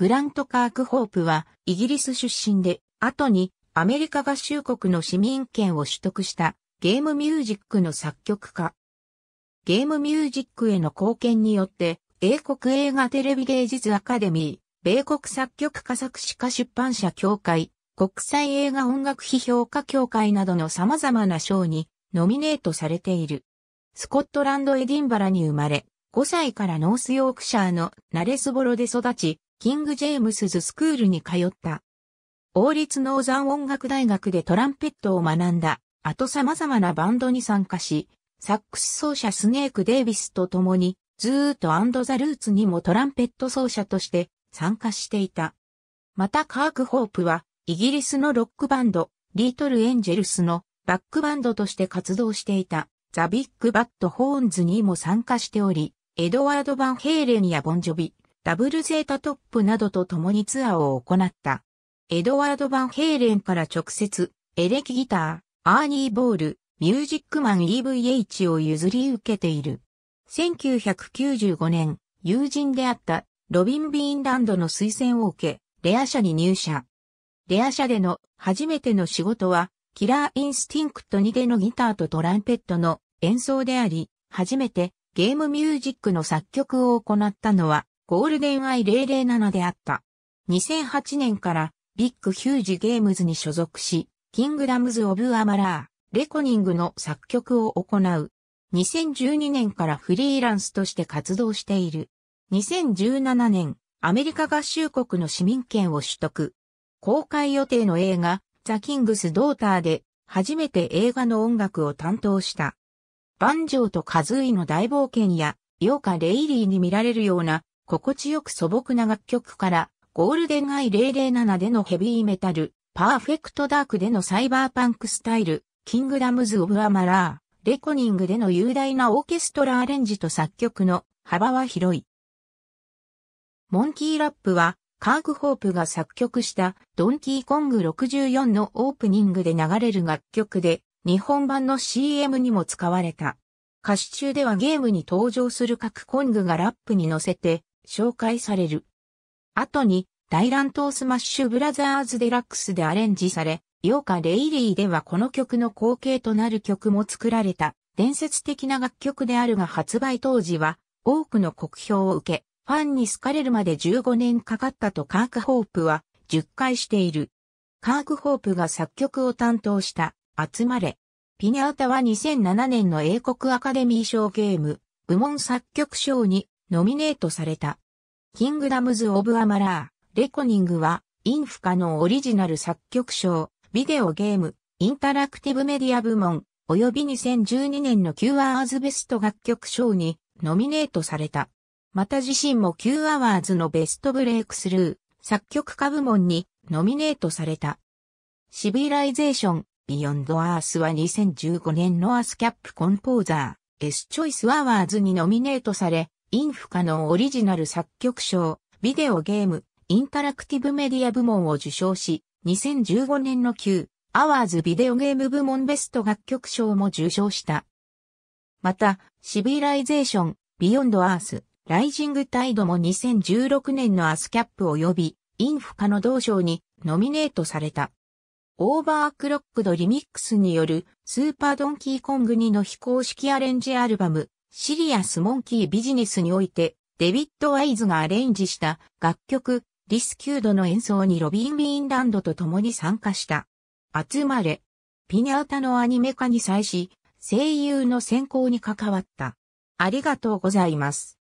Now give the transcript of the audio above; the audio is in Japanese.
グラント・カーク・ホープはイギリス出身で、後にアメリカ合衆国の市民権を取得したゲームミュージックの作曲家。ゲームミュージックへの貢献によって、英国映画テレビ芸術アカデミー、米国作曲家作詞家出版社協会、国際映画音楽批評家協会などの様々な賞にノミネートされている。スコットランドエディンバラに生まれ、5歳からノースヨークシャーのナレスボロで育ち、キング・ジェームスズ・スクールに通った。王立ノーザン音楽大学でトランペットを学んだ、あと様々なバンドに参加し、サックス奏者スネーク・デイビスと共に、ズード・ザ・ルーツにもトランペット奏者として参加していた。またカーク・ホープは、イギリスのロックバンド、リートル・エンジェルスのバックバンドとして活動していた、ザ・ビッグ・バット・ホーンズにも参加しており、エドワード・バン・ヘーレンやボンジョビ、ダブルゼータトップなどと共にツアーを行った。エドワード・バンヘイレンから直接、エレキギター、アーニー・ボール、ミュージックマン EVH を譲り受けている。1995年、友人であったロビン・ビーンランドの推薦を受け、レア社に入社。レア社での初めての仕事は、キラー・インスティンクトにでのギターとトランペットの演奏であり、初めてゲームミュージックの作曲を行ったのは、ゴールデンアイ007であった。2008年からビッグヒュージゲームズに所属し、キングダムズ・オブ・アマラー、レコニングの作曲を行う。2012年からフリーランスとして活動している。2017年、アメリカ合衆国の市民権を取得。公開予定の映画、ザ・キングス・ドーターで、初めて映画の音楽を担当した。バンジョーとカズイの大冒険や、ヨーカ・レイリーに見られるような心地よく素朴な楽曲から、ゴールデンアイ007でのヘビーメタル、パーフェクトダークでのサイバーパンクスタイル、キングダムズ・オブ・アマラー、レコニングでの雄大なオーケストラアレンジと作曲の幅は広い。モンキーラップは、カーク・ホープが作曲したドンキーコング64のオープニングで流れる楽曲で、日本版の CM にも使われた。歌詞中ではゲームに登場する各コングがラップに乗せて紹介される。後に、大乱闘スマッシュブラザーズデラックスでアレンジされ、ヨーカ・レイリーではこの曲の後継となる曲も作られた伝説的な楽曲であるが発売当時は多くの酷評を受け、ファンに好かれるまで15年かかったとカーク・ホープは10回している。カーク・ホープが作曲を担当した集まれ。ピニャータは2007年の英国アカデミー賞ゲーム部門作曲賞にノミネートされた。キングダムズ・オブ・アマラー、レコニングは、インフカのオリジナル作曲賞、ビデオゲーム、インタラクティブメディア部門、及び2012年の Q アワーズベスト楽曲賞にノミネートされた。また自身も Q アワーズのベストブレイクスルー、作曲家部門にノミネートされた。シビライゼーション、ビヨンドアースは2015年のアスキャップコンポーザー、S チョイスアワーズにノミネートされ、インフカのオリジナル作曲賞、ビデオゲーム、インタラクティブメディア部門を受賞し、2015年の旧アワーズビデオゲーム部門ベスト楽曲賞も受賞した。また、シビライゼーション、ビヨンドアース、ライジングタイドも2016年のアスキャップ及び、インフカの同賞にノミネートされた。オーバークロックドリミックスによるスーパードンキーコング2の非公式アレンジアルバムシリアスモンキービジネスにおいて、デビッド・ワイズがアレンジした楽曲、リスキュードの演奏にロビン・ウィーンランドと共に参加した。集まれ、ピニャータのアニメ化に際し、声優の選考に関わった。ありがとうございます。